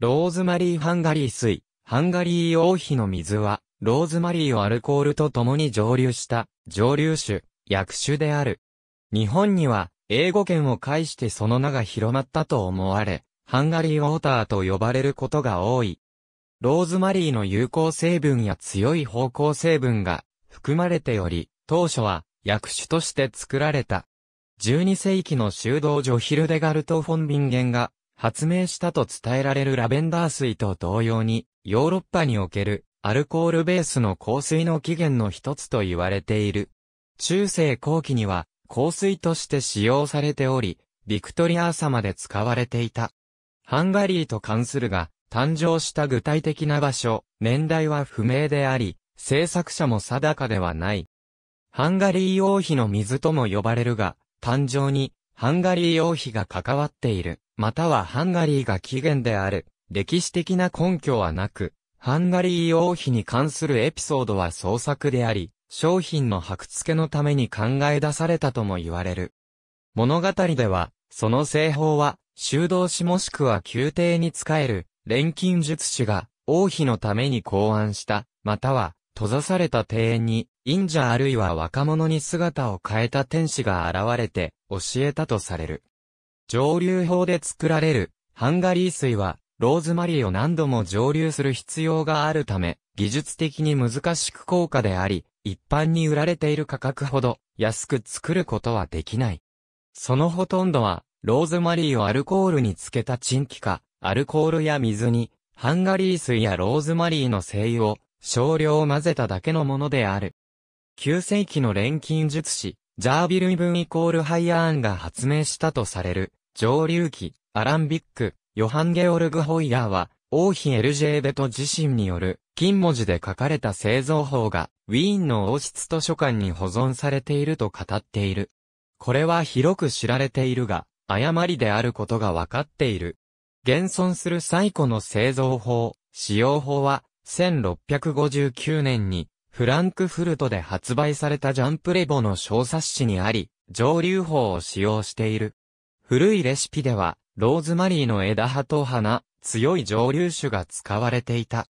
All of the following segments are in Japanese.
ローズマリーハンガリー水、ハンガリー王妃の水は、ローズマリーをアルコールと共に蒸留した、蒸留酒、薬酒である。日本には、英語圏を介してその名が広まったと思われ、ハンガリーウォーターと呼ばれることが多い。ローズマリーの有効成分や強い芳香成分が含まれており、当初は薬酒として作られた。12世紀の修道女ヒルデガルト・フォン・ビンゲンが発明したと伝えられるラベンダー水と同様に、ヨーロッパにおけるアルコールベースの香水の起源の一つと言われている。中世後期には香水として使用されており、ビクトリア朝まで使われていた。ハンガリーと関するが、誕生した具体的な場所、年代は不明であり、制作者も定かではない。ハンガリー王妃の水とも呼ばれるが、誕生にハンガリー王妃が関わっている、またはハンガリーが起源である、歴史的な根拠はなく、ハンガリー王妃に関するエピソードは創作であり、商品の箔付けのために考え出されたとも言われる。物語では、その製法は、修道士もしくは宮廷に仕える、錬金術師が、王妃のために考案した、または、閉ざされた庭園に、忍者あるいは若者に姿を変えた天使が現れて教えたとされる。蒸留法で作られるハンガリー水はローズマリーを何度も蒸留する必要があるため技術的に難しく高価であり一般に売られている価格ほど安く作ることはできない。そのほとんどはローズマリーをアルコールに漬けた陳気かアルコールや水にハンガリー水やローズマリーの精油を少量混ぜただけのものである。9世紀の錬金術師、ジャービルイブンイコールハイアーンが発明したとされる、上流器、アランビック、ヨハンゲオルグ・ホイヤーは、王妃エルジェーベト自身による、金文字で書かれた製造法が、ウィーンの王室図書館に保存されていると語っている。これは広く知られているが、誤りであることがわかっている。現存する最古の製造法、使用法は、1659年に、フランクフルトで発売されたジャンプレボの小冊子にあり、蒸留法を使用している。古いレシピでは、ローズマリーの枝葉と花、強い蒸留酒が使われていた。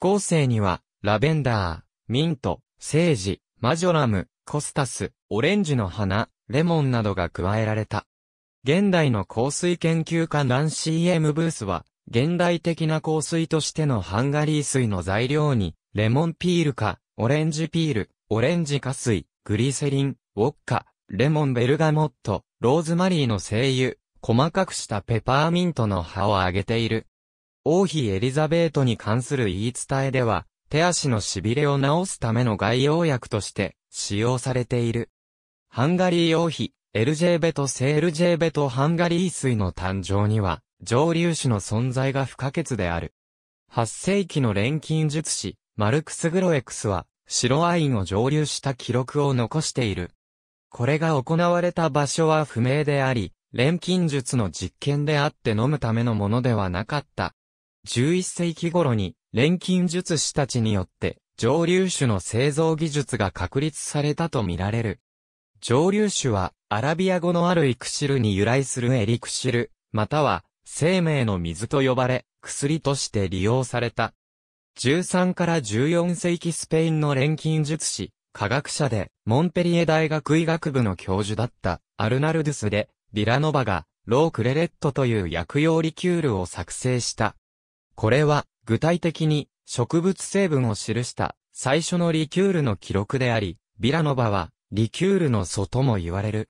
後世には、ラベンダー、ミント、セージ、マジョラム、コスタス、オレンジの花、レモンなどが加えられた。現代の香水研究家ナン CM ブースは、現代的な香水としてのハンガリー水の材料に、レモンピールか、オレンジピール、オレンジ加水、グリセリン、ウォッカ、レモンベルガモット、ローズマリーの精油、細かくしたペパーミントの葉をあげている。王妃エリザベートに関する言い伝えでは、手足の痺れを治すための外用薬として使用されている。ハンガリー王妃、エルジェーベト・セエルジェーベト・ハンガリー水の誕生には、蒸留酒の存在が不可欠である。8世紀の錬金術師、マルクス・グロエクスは、白ワインを蒸留した記録を残している。これが行われた場所は不明であり、錬金術の実験であって飲むためのものではなかった。11世紀頃に、錬金術師たちによって、蒸留酒の製造技術が確立されたとみられる。蒸留酒は、アラビア語のあるイクシルに由来するエリクシル、または、生命の水と呼ばれ、薬として利用された。13から14世紀スペインの錬金術師、科学者で、モンペリエ大学医学部の教授だった、アルナルドゥスで、ビラノバが、ロークレレットという薬用リキュールを作成した。これは、具体的に、植物成分を記した最初のリキュールの記録であり、ビラノバはリキュールの祖とも言われる。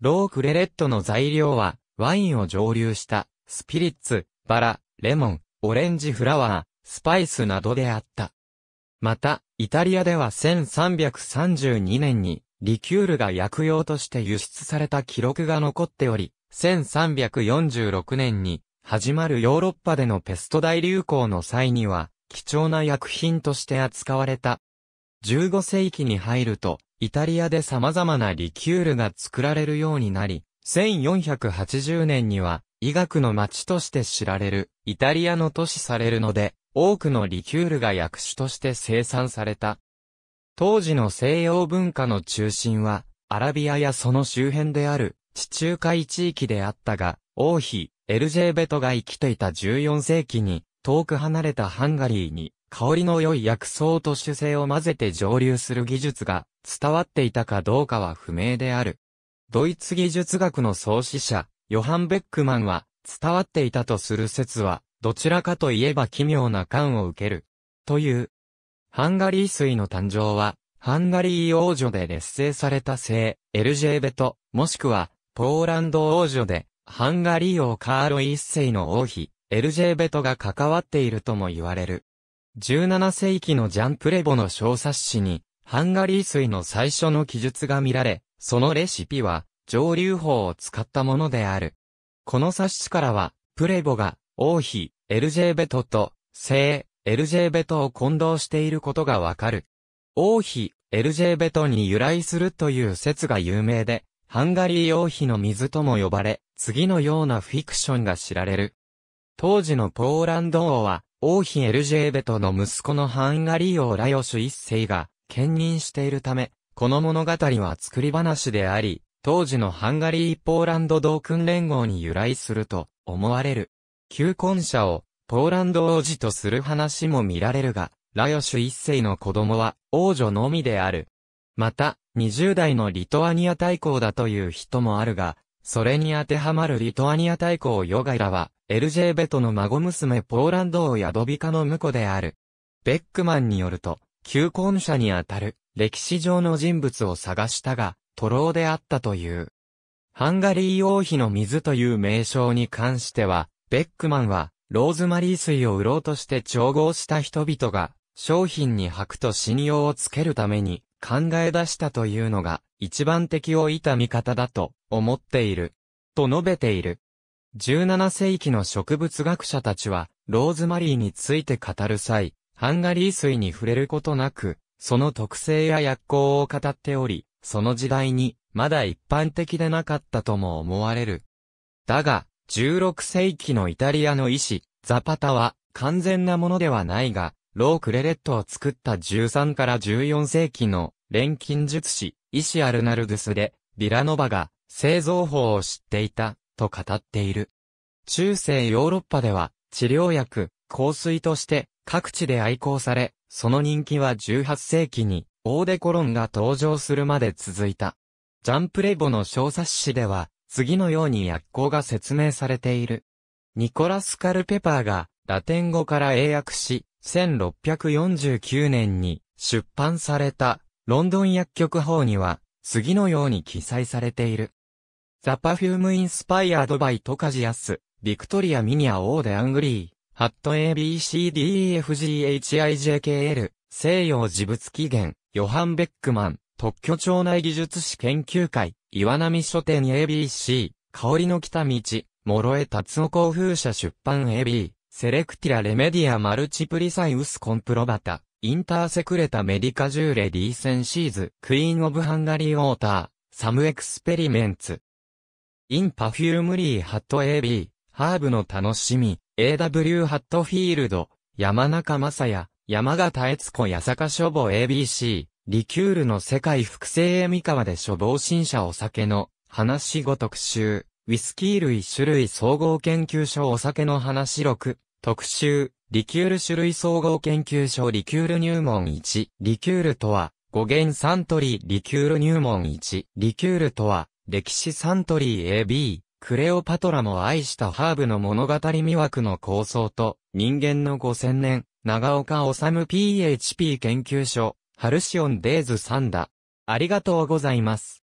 ロークレレットの材料はワインを蒸留したスピリッツ、バラ、レモン、オレンジフラワー、スパイスなどであった。また、イタリアでは1332年に、リキュールが薬用として輸出された記録が残っており、1346年に、始まるヨーロッパでのペスト大流行の際には、貴重な薬品として扱われた。15世紀に入ると、イタリアで様々なリキュールが作られるようになり、1480年には、医学の街として知られる、イタリアの都市されるので、多くのリキュールが薬種として生産された。当時の西洋文化の中心は、アラビアやその周辺である地中海地域であったが、王妃、エルジェーベトが生きていた14世紀に、遠く離れたハンガリーに、香りの良い薬草と酒精を混ぜて蒸留する技術が伝わっていたかどうかは不明である。ドイツ技術学の創始者、ヨハン・ベックマンは、伝わっていたとする説はどちらかといえば奇妙な感を受ける。という。ハンガリー水の誕生は、ハンガリー王女で劣勢された聖、エルジェーベト、もしくは、ポーランド王女で、ハンガリー王カール一世の王妃、エルジェーベトが関わっているとも言われる。17世紀のジャンプレボの小冊子に、ハンガリー水の最初の記述が見られ、そのレシピは、蒸留法を使ったものである。この冊子からは、プレボが、王妃、エルジェーベトと、聖、エルジェーベトを混同していることがわかる。王妃、エルジェーベトに由来するという説が有名で、ハンガリー王妃の水とも呼ばれ、次のようなフィクションが知られる。当時のポーランド王は、王妃エルジェーベトの息子のハンガリー王ラヨシュ一世が、兼任しているため、この物語は作り話であり、当時のハンガリー・ポーランド同訓連合に由来すると思われる。求婚者をポーランド王子とする話も見られるが、ラヨシュ一世の子供は王女のみである。また、20代のリトアニア大公だという人もあるが、それに当てはまるリトアニア大公ヨガイラは、エルジェーベトの孫娘ポーランド王ヤドビカの婿である。ベックマンによると、求婚者にあたる歴史上の人物を探したが、トローであったという。ハンガリー王妃の水という名称に関しては、ベックマンは、ローズマリー水を売ろうとして調合した人々が、商品に履くと信用をつけるために考え出したというのが、一番敵をいた見方だと思っている。と述べている。17世紀の植物学者たちは、ローズマリーについて語る際、ハンガリー水に触れることなく、その特性や薬効を語っており、その時代に、まだ一般的でなかったとも思われる。だが、16世紀のイタリアの医師、ザパタは完全なものではないが、ロークレレットを作った13から14世紀の錬金術師、医師アルナルドゥスで、ビラノバが製造法を知っていた、と語っている。中世ヨーロッパでは、治療薬、香水として各地で愛好され、その人気は18世紀にオーデコロンが登場するまで続いた。ジャンプレボの小冊子では、次のように薬効が説明されている。ニコラス・カルペパーがラテン語から英訳し、1649年に出版されたロンドン薬局法には次のように記載されている。ザ・パフューム・インスパイアード・バイ・トカジアス、ビクトリア・ミニア・オーデ・アングリー、ハット・ a ABCDEFGHIJKL, 西洋事物起源、ヨハン・ベックマン、特許庁内技術士研究会、岩波書店 ABC、香りの来た道、諸江達夫興風社出版 AB、セレクティラレメディアマルチプリサイウスコンプロバタ、インターセクレタメディカジューレディーセンシーズ、クイーンオブハンガリーウォーター、サムエクスペリメンツ。インパフュームリーハット AB、ハーブの楽しみ、AW ハットフィールド、山中正也、山形悦子八坂書房 ABC、リキュールの世界複製へ三河で処方新車。お酒の話5特集、ウィスキー類種類総合研究所お酒の話6特集、リキュール種類総合研究所リキュール入門1リキュールとは語源サントリーリキュール入門1リキュールとは歴史サントリー AB クレオパトラも愛したハーブの物語魅惑の構想と人間の5000年長岡治 PHP 研究所ハルシオンデーズさんだ。ありがとうございます。